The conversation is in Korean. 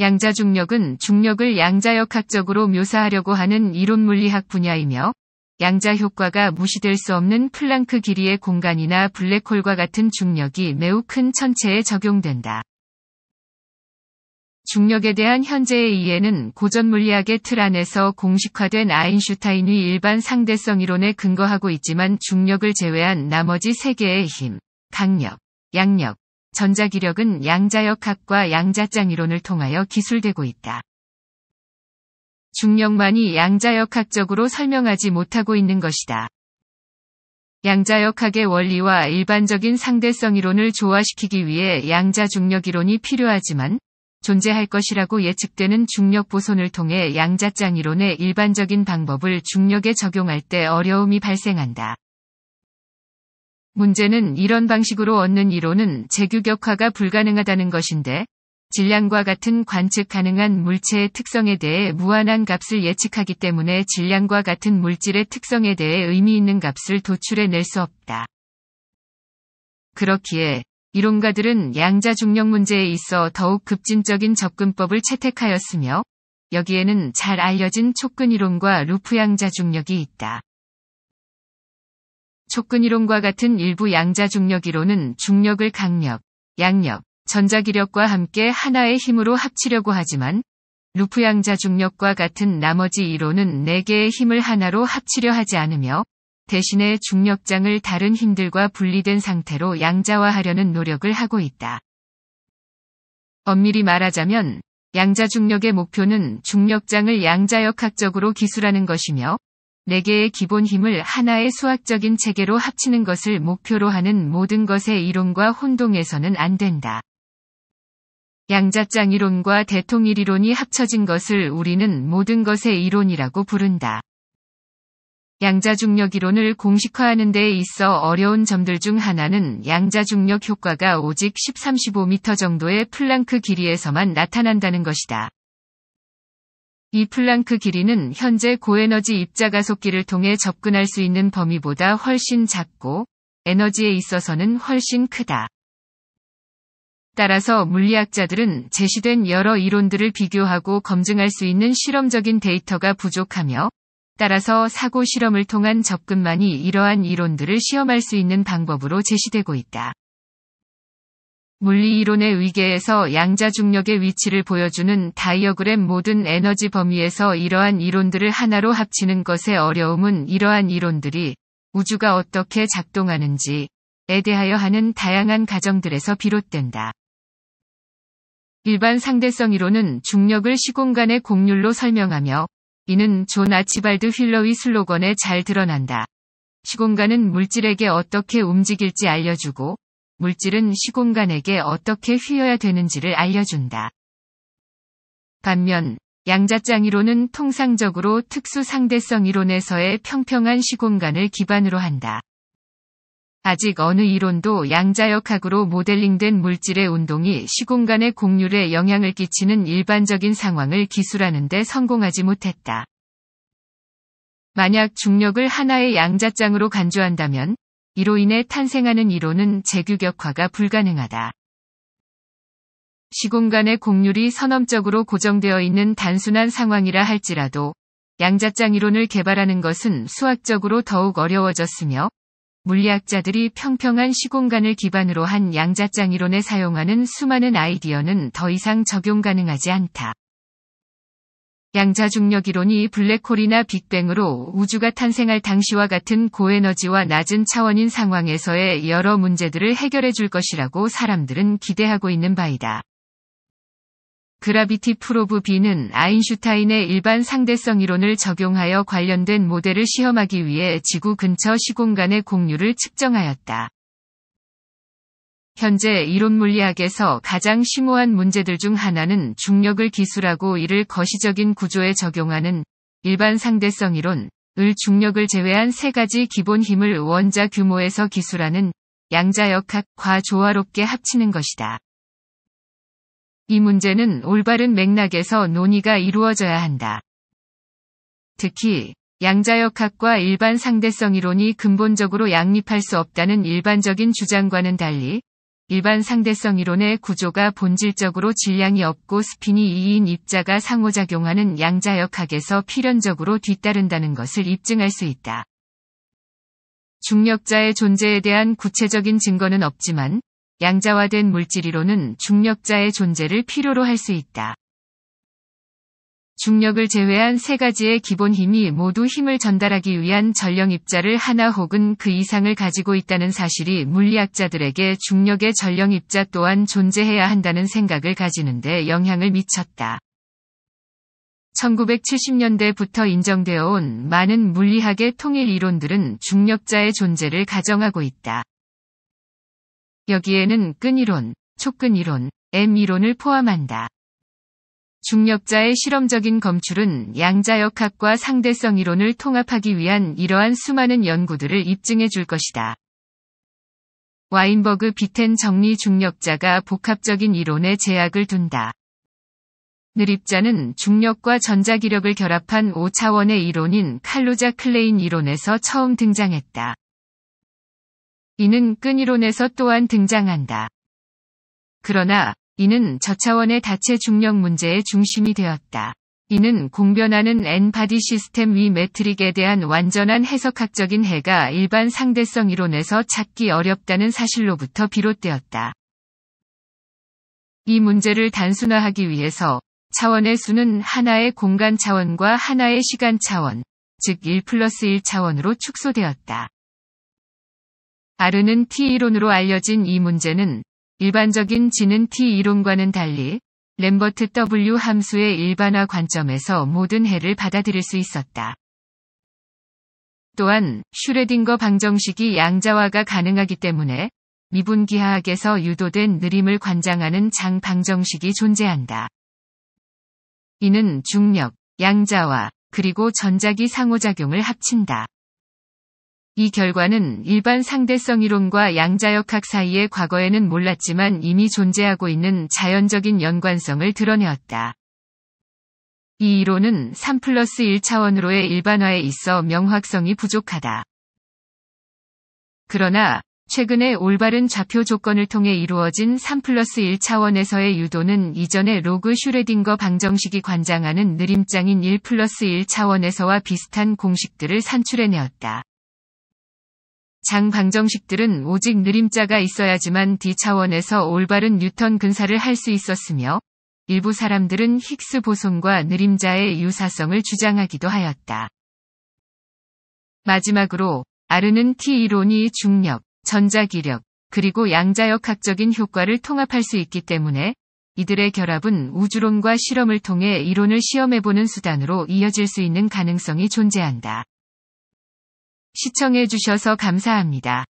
양자중력은 중력을 양자역학적으로 묘사하려고 하는 이론 물리학 분야이며 양자 효과가 무시될 수 없는 플랑크 길이의 공간이나 블랙홀과 같은 중력이 매우 큰 천체에 적용된다. 중력에 대한 현재의 이해는 고전 물리학의 틀 안에서 공식화된 아인슈타인의 일반 상대성 이론에 근거하고 있지만 중력을 제외한 나머지 세 개의 힘, 강력, 양력, 전자기력은 양자역학과 양자짱이론을 통하여 기술되고 있다. 중력만이 양자역학적으로 설명하지 못하고 있는 것이다. 양자역학의 원리와 일반적인 상대성 이론을 조화시키기 위해 양자 중력 이론이 필요하지만 존재할 것이라고 예측되는 중력 보선을 통해 양자짱 이론의 일반적인 방법을 중력에 적용할 때 어려움이 발생한다. 문제는 이런 방식으로 얻는 이론은 재규격화가 불가능하다는 것인데 질량과 같은 관측 가능한 물체의 특성에 대해 무한한 값을 예측하기 때문에 질량과 같은 물질의 특성에 대해 의미 있는 값을 도출해 낼 수 없다. 그렇기에 이론가들은 양자 중력 문제에 있어 더욱 급진적인 접근법을 채택하였으며 여기에는 잘 알려진 촉근 이론과 루프 양자 중력이 있다. 촉근이론과 같은 일부 양자 중력이론은 중력을 강력, 양력, 전자기력과 함께 하나의 힘으로 합치려고 하지만 루프 양자 중력과 같은 나머지 이론은 네개의 힘을 하나로 합치려 하지 않으며 대신에 중력장을 다른 힘들과 분리된 상태로 양자화하려는 노력을 하고 있다. 엄밀히 말하자면 양자 중력의 목표는 중력장을 양자역학적으로 기술하는 것이며 4개의 기본 힘을 하나의 수학적인 체계로 합치는 것을 목표로 하는 모든 것의 이론과 혼동해서는 안 된다. 양자장 이론과 대통일 이론이 합쳐진 것을 우리는 모든 것의 이론이라고 부른다. 양자중력 이론을 공식화하는 데 있어 어려운 점들 중 하나는 양자중력 효과가 오직 10, 35m 정도의 플랑크 길이에서만 나타난다는 것이다. 이 플랑크 길이는 현재 고에너지 입자가속기를 통해 접근할 수 있는 범위보다 훨씬 작고 에너지에 있어서는 훨씬 크다. 따라서 물리학자들은 제시된 여러 이론들을 비교하고 검증할 수 있는 실험적인 데이터가 부족하며 따라서 사고 실험을 통한 접근만이 이러한 이론들을 시험할 수 있는 방법으로 제시되고 있다. 물리이론의 위계에서 양자중력의 위치를 보여주는 다이어그램 모든 에너지 범위에서 이러한 이론들을 하나로 합치는 것의 어려움은 이러한 이론들이 우주가 어떻게 작동하는지에 대하여 하는 다양한 가정들에서 비롯된다. 일반 상대성 이론은 중력을 시공간의 공률로 설명하며 이는 존 아치발드 휠러의 슬로건에 잘 드러난다. 시공간은 물질에게 어떻게 움직일지 알려주고 물질은 시공간에게 어떻게 휘어야 되는지를 알려준다. 반면 양자장 이론은 통상적으로 특수 상대성 이론에서의 평평한 시공간을 기반으로 한다. 아직 어느 이론도 양자역학으로 모델링된 물질의 운동이 시공간의 곡률에 영향을 끼치는 일반적인 상황을 기술하는데 성공하지 못했다. 만약 중력을 하나의 양자장으로 간주한다면 이로 인해 탄생하는 이론은 재규격화가 불가능하다. 시공간의 곡률이 선험적으로 고정되어 있는 단순한 상황이라 할지라도 양자장 이론을 개발하는 것은 수학적으로 더욱 어려워졌으며 물리학자들이 평평한 시공간을 기반으로 한 양자장 이론에 사용하는 수많은 아이디어는 더 이상 적용 가능하지 않다. 양자중력 이론이 블랙홀이나 빅뱅으로 우주가 탄생할 당시와 같은 고에너지와 낮은 차원인 상황에서의 여러 문제들을 해결해 줄 것이라고 사람들은 기대하고 있는 바이다. 그라비티 프로브 B는 아인슈타인의 일반 상대성 이론을 적용하여 관련된 모델을 시험하기 위해 지구 근처 시공간의 공유를 측정하였다. 현재 이론 물리학에서 가장 심오한 문제들 중 하나는 중력을 기술하고 이를 거시적인 구조에 적용하는 일반 상대성 이론, 을 중력을 제외한 세 가지 기본 힘을 원자 규모에서 기술하는 양자역학과 조화롭게 합치는 것이다. 이 문제는 올바른 맥락에서 논의가 이루어져야 한다. 특히 양자역학과 일반 상대성 이론이 근본적으로 양립할 수 없다는 일반적인 주장과는 달리 일반 상대성 이론의 구조가 본질적으로 질량이 없고 스피니 2인 입자가 상호작용하는 양자역학에서 필연적으로 뒤따른다는 것을 입증할 수 있다. 중력자의 존재에 대한 구체적인 증거는 없지만 양자화된 물질 이론은 중력자의 존재를 필요로 할 수 있다. 중력을 제외한 세 가지의 기본 힘이 모두 힘을 전달하기 위한 전력 입자를 하나 혹은 그 이상을 가지고 있다는 사실이 물리학자들에게 중력의 전력 입자 또한 존재해야 한다는 생각을 가지는데 영향을 미쳤다. 1970년대부터 인정되어 온 많은 물리학의 통일 이론들은 중력자의 존재를 가정하고 있다. 여기에는 끈이론, 촉근이론, M이론을 포함한다. 중력자의 실험적인 검출은 양자역학과 상대성 이론을 통합하기 위한 이러한 수많은 연구들을 입증해 줄 것이다. 와인버그 비텐 정리 중력자가 복합적인 이론에 제약을 둔다. 느립자는 중력과 전자기력을 결합한 5차원의 이론인 칼로자 클레인 이론에서 처음 등장했다. 이는 끈 이론에서 또한 등장한다. 그러나 이는 저차원의 다체 중력 문제의 중심이 되었다. 이는 공변하는 N바디 시스템 위 매트릭에 대한 완전한 해석학적인 해가 일반 상대성 이론에서 찾기 어렵다는 사실로부터 비롯되었다. 이 문제를 단순화하기 위해서 차원의 수는 하나의 공간 차원과 하나의 시간 차원, 즉 1 플러스 1 차원으로 축소되었다. 아르는 T이론으로 알려진 이 문제는 일반적인 지는 T 이론과는 달리 램버트 W 함수의 일반화 관점에서 모든 해를 받아들일 수 있었다. 또한 슈레딩거 방정식이 양자화가 가능하기 때문에 미분기하학에서 유도된 느림을 관장하는 장 방정식이 존재한다. 이는 중력, 양자화, 그리고 전자기 상호작용을 합친다. 이 결과는 일반 상대성 이론과 양자역학 사이의 과거에는 몰랐지만 이미 존재하고 있는 자연적인 연관성을 드러내었다. 이 이론은 3 플러스 1차원으로의 일반화에 있어 명확성이 부족하다. 그러나 최근의 올바른 좌표 조건을 통해 이루어진 3 플러스 1차원에서의 유도는 이전의 로그 슈레딩거 방정식이 관장하는 느림장인 1 플러스 1차원에서와 비슷한 공식들을 산출해내었다. 장방정식들은 오직 느림자가 있어야지만 D 차원에서 올바른 뉴턴 근사를 할 수 있었으며 일부 사람들은 힉스 보손과 느림자의 유사성을 주장하기도 하였다. 마지막으로 아르는 T이론이 중력, 전자기력, 그리고 양자역학적인 효과를 통합할 수 있기 때문에 이들의 결합은 우주론과 실험을 통해 이론을 시험해보는 수단으로 이어질 수 있는 가능성이 존재한다. 시청해주셔서 감사합니다.